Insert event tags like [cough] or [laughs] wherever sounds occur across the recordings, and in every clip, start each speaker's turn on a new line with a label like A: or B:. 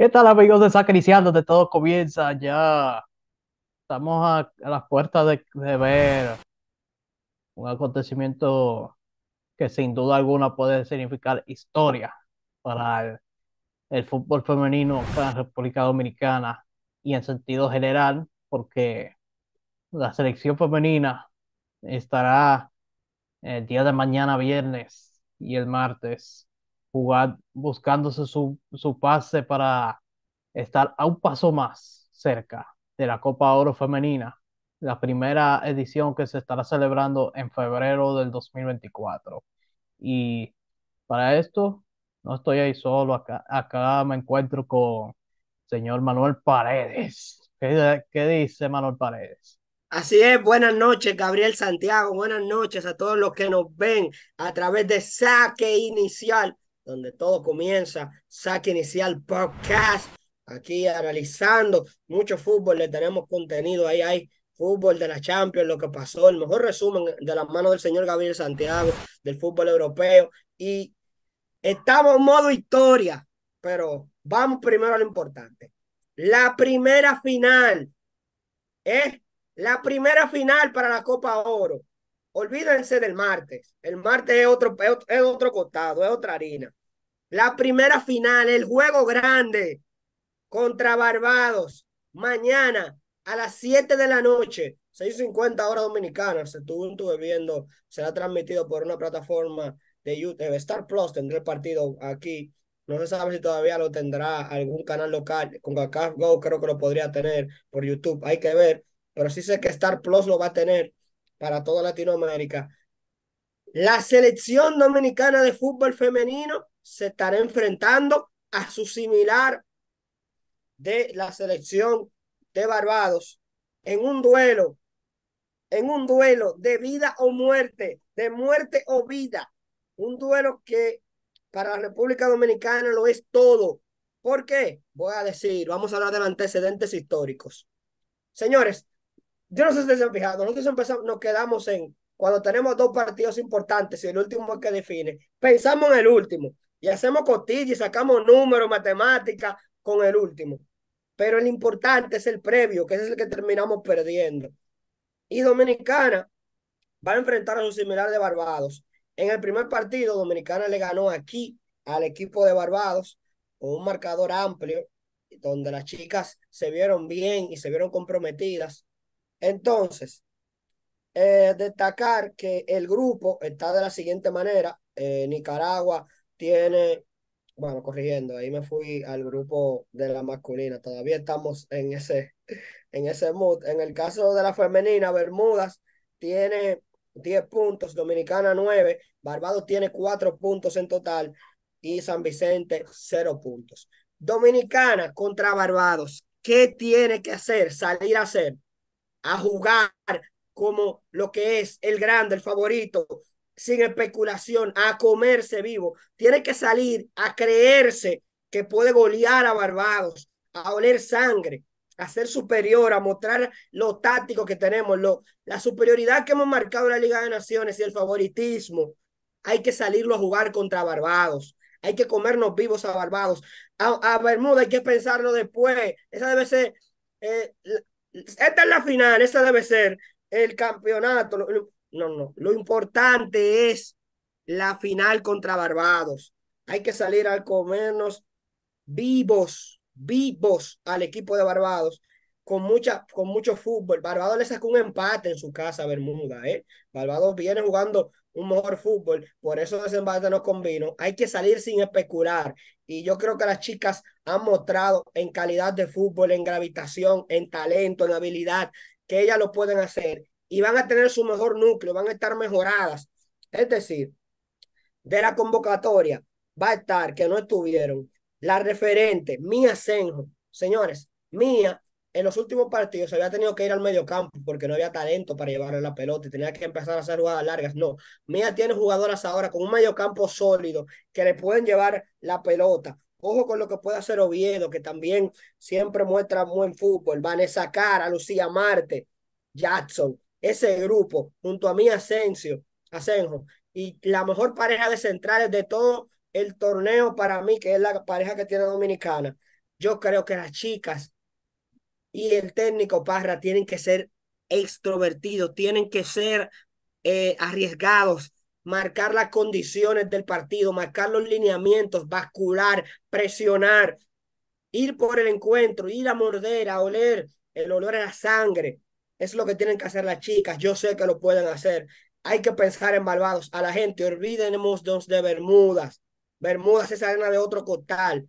A: ¿Qué tal amigos de Donde Todo comienza ya. Estamos a, las puertas de, ver un acontecimiento que sin duda alguna puede significar historia para el, fútbol femenino para la República Dominicana y en sentido general, porque la selección femenina estará el día de mañana viernes y el martes jugar buscándose su, su pase para estar a un paso más cerca de la Copa Oro Femenina, la primera edición que se estará celebrando en febrero del 2024. Y para esto, no estoy ahí solo, acá, acá me encuentro con señor Manuel Paredes. ¿Qué, ¿Qué, dice Manuel Paredes?
B: Así es, buenas noches Gabriel Santiago, buenas noches a todos los que nos ven a través de Saque Inicial donde todo comienza, saque inicial podcast. Aquí analizando mucho fútbol, le tenemos contenido ahí, hay fútbol de la Champions, lo que pasó, el mejor resumen de las manos del señor Gabriel Santiago del fútbol europeo. Y estamos en modo historia, pero vamos primero a lo importante. La primera final, es La primera final para la Copa Oro olvídense del martes. El martes es otro, es otro costado, es otra harina. La primera final, el juego grande contra Barbados, mañana a las 7 de la noche, 6.50 hora dominicana. Se estuvo viendo, será transmitido por una plataforma de YouTube, Star Plus tendrá el partido aquí. No se sabe si todavía lo tendrá algún canal local. Con Cacaf creo que lo podría tener por YouTube. Hay que ver. Pero sí sé que Star Plus lo va a tener para toda Latinoamérica. La selección dominicana de fútbol femenino se estará enfrentando a su similar de la selección de Barbados en un duelo, en un duelo de vida o muerte, de muerte o vida, un duelo que para la República Dominicana lo es todo. ¿Por qué? Voy a decir, vamos a hablar de antecedentes históricos. Señores, yo no sé si se han fijado, nosotros empezamos, nos quedamos en cuando tenemos dos partidos importantes y el último es que define, pensamos en el último y hacemos costillas y sacamos números, matemáticas con el último. Pero el importante es el previo, que es el que terminamos perdiendo. Y Dominicana va a enfrentar a su similar de Barbados. En el primer partido, Dominicana le ganó aquí al equipo de Barbados con un marcador amplio, donde las chicas se vieron bien y se vieron comprometidas. Entonces, eh, destacar que el grupo está de la siguiente manera. Eh, Nicaragua tiene, bueno, corrigiendo, ahí me fui al grupo de la masculina. Todavía estamos en ese, [laughs] en ese mood. En el caso de la femenina, Bermudas tiene 10 puntos, Dominicana 9, Barbados tiene 4 puntos en total y San Vicente 0 puntos. Dominicana contra Barbados, ¿qué tiene que hacer? Salir a hacer, a jugar, como lo que es el grande, el favorito, sin especulación, a comerse vivo. Tiene que salir a creerse que puede golear a Barbados, a oler sangre, a ser superior, a mostrar lo táctico que tenemos, lo, la superioridad que hemos marcado en la Liga de Naciones y el favoritismo. Hay que salirlo a jugar contra Barbados. Hay que comernos vivos a Barbados. A, Bermuda hay que pensarlo después. Esa debe ser. Eh, esta es la final, esa debe ser el campeonato. No, no, lo importante es la final contra Barbados. Hay que salir al comernos vivos, vivos al equipo de Barbados. Con, mucha, con mucho fútbol. Barbados le sacó un empate en su casa Bermuda. ¿eh? Barbados viene jugando un mejor fútbol. Por eso ese empate nos convino. Hay que salir sin especular. Y yo creo que las chicas han mostrado en calidad de fútbol, en gravitación, en talento, en habilidad, que ellas lo pueden hacer y van a tener su mejor núcleo, van a estar mejoradas. Es decir, de la convocatoria va a estar, que no estuvieron, la referente, Mía Senjo. Señores, Mía en los últimos partidos había tenido que ir al medio campo porque no había talento para llevarle la pelota y tenía que empezar a hacer jugadas largas. No, Mía tiene jugadoras ahora con un medio campo sólido que le pueden llevar la pelota. Ojo con lo que puede hacer Oviedo, que también siempre muestra buen fútbol. a sacar a Lucía Marte, Jackson, ese grupo, junto a mí Asensio, Asenjo, y la mejor pareja de centrales de todo el torneo para mí, que es la pareja que tiene Dominicana. Yo creo que las chicas y el técnico Parra tienen que ser extrovertidos, tienen que ser eh, arriesgados, marcar las condiciones del partido, marcar los lineamientos, bascular, presionar, ir por el encuentro, ir a morder, a oler, el olor a la sangre. Es lo que tienen que hacer las chicas. Yo sé que lo pueden hacer. Hay que pensar en Barbados. A la gente, olvidemos de Bermudas. Bermudas es arena de otro costal.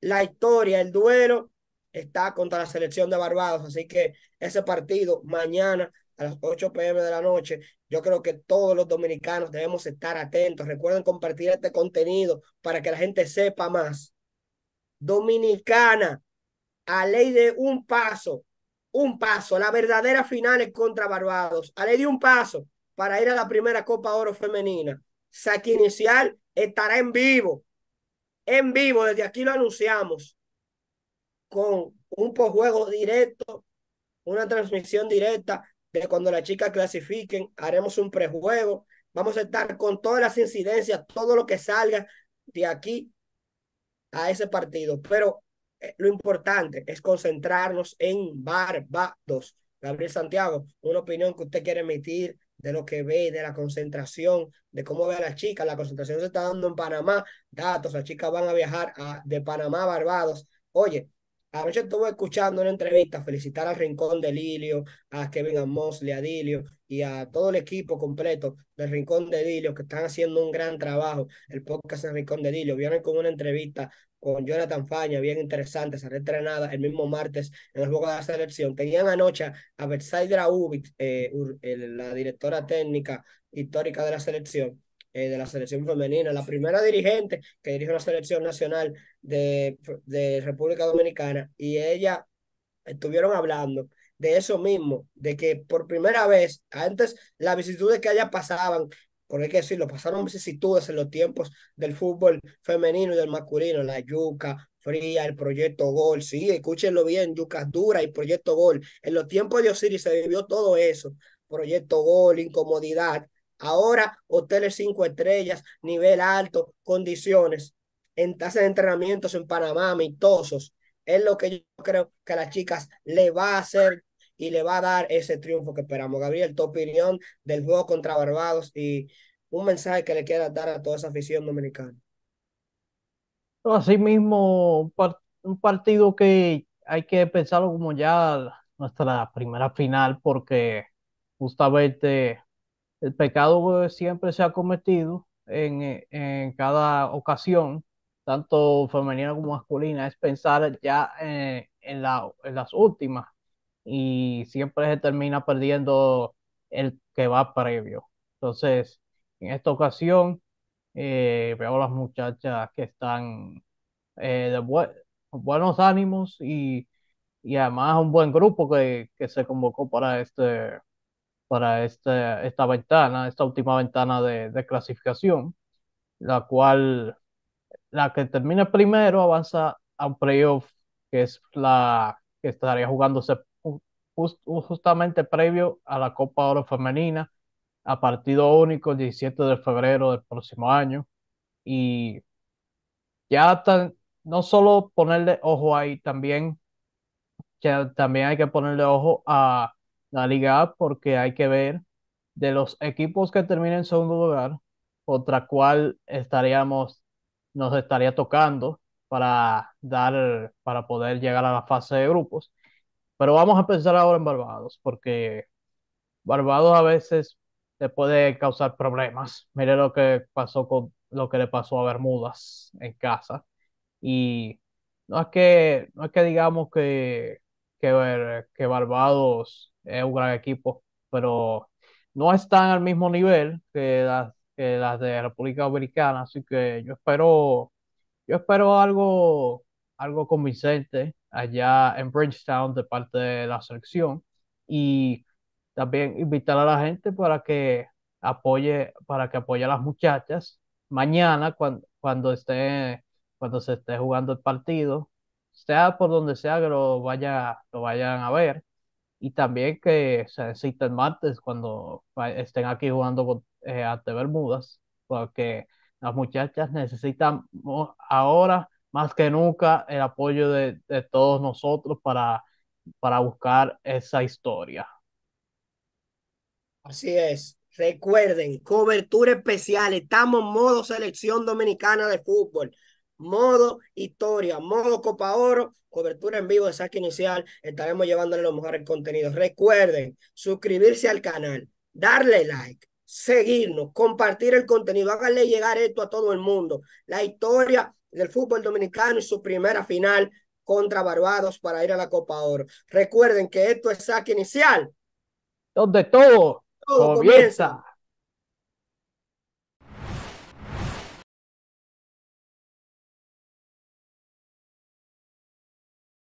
B: La historia, el duelo está contra la selección de Barbados. Así que ese partido mañana a las 8 pm de la noche. Yo creo que todos los dominicanos debemos estar atentos. Recuerden compartir este contenido para que la gente sepa más. Dominicana, a ley de un paso, un paso, la verdadera final es contra Barbados, a ley de un paso para ir a la primera Copa Oro Femenina. Saque inicial estará en vivo, en vivo, desde aquí lo anunciamos, con un posjuego directo, una transmisión directa cuando las chicas clasifiquen, haremos un prejuego. Vamos a estar con todas las incidencias, todo lo que salga de aquí a ese partido. Pero eh, lo importante es concentrarnos en Barbados. Gabriel Santiago, una opinión que usted quiere emitir de lo que ve, de la concentración, de cómo ve a las chicas. La concentración se está dando en Panamá. Datos, las chicas van a viajar a, de Panamá a Barbados. Oye, Anoche estuve escuchando una entrevista, felicitar al Rincón de Lilio, a Kevin Mosley, a Dilio y a todo el equipo completo del Rincón de Dilio que están haciendo un gran trabajo. El podcast del Rincón de Dilio. Vienen con una entrevista con Jonathan Faña, bien interesante, se reentrenada el mismo martes en el juego de la selección. Tenían anoche a Versailles Draubit, eh, la directora técnica histórica de la selección, eh, de la selección femenina, la primera dirigente que dirige la selección nacional de, de República Dominicana, y ella estuvieron hablando de eso mismo, de que por primera vez, antes las vicisitudes que allá pasaban, porque hay que lo pasaron vicisitudes en los tiempos del fútbol femenino y del masculino, la yuca fría, el proyecto gol, sí, escúchenlo bien, yuca dura y proyecto gol. En los tiempos de Osiris se vivió todo eso, proyecto gol, incomodidad, Ahora, hoteles cinco estrellas, nivel alto, condiciones, en tasas de entrenamientos en Panamá, amistosos. Es lo que yo creo que a las chicas le va a hacer y le va a dar ese triunfo que esperamos. Gabriel, tu opinión del juego contra Barbados y un mensaje que le quieras dar a toda esa afición dominicana.
A: mismo un partido que hay que pensarlo como ya nuestra primera final, porque justamente el pecado siempre se ha cometido en, eh, en cada ocasión, tanto femenina como masculina, es pensar ya eh, en, las últimas y siempre se termina perdiendo el que va previo. Entonces, en esta ocasión, eh, veo a las muchachas que están de buenos ánimos y, y, además un buen grupo que, que se convocó para este, para este, esta, ventana, esta última ventana de, clasificación, la cual la que termine primero avanza a un playoff que es la que estaría jugándose justamente previo a la Copa Oro Femenina a partido único el 17 de febrero del próximo año y ya tan, no solo ponerle ojo ahí también también hay que ponerle ojo a la Liga porque hay que ver de los equipos que terminen en segundo lugar, otra cual estaríamos, nos estaría tocando para dar, para poder llegar a la fase de grupos. Pero vamos a empezar ahora en Barbados, porque Barbados a veces te puede causar problemas. Mire lo que pasó con lo que le pasó a Bermudas en casa. Y no es que, no es que digamos que que, que Barbados es un gran equipo, pero no están al mismo nivel que las, que las de República Dominicana, así que yo espero, yo espero algo, algo convincente allá en Bridgetown de parte de la selección y también invitar a la gente para que apoye, para que apoye a las muchachas mañana cuando, cuando esté, cuando se esté jugando el partido sea por donde sea que lo, vaya, lo vayan a ver. Y también que se necesiten martes cuando estén aquí jugando con, eh, ante Bermudas, porque las muchachas necesitan ahora más que nunca el apoyo de, de todos nosotros para, para buscar esa historia.
B: Así es. Recuerden, cobertura especial. Estamos en modo selección dominicana de fútbol modo historia, modo Copa Oro, cobertura en vivo de saque inicial. Estaremos llevándole los mejores contenidos. Recuerden suscribirse al canal, darle like, seguirnos, compartir el contenido, háganle llegar esto a todo el mundo. La historia del fútbol dominicano y su primera final contra Barbados para ir a la Copa Oro. Recuerden que esto es saque inicial.
A: Donde todo, todo comienza.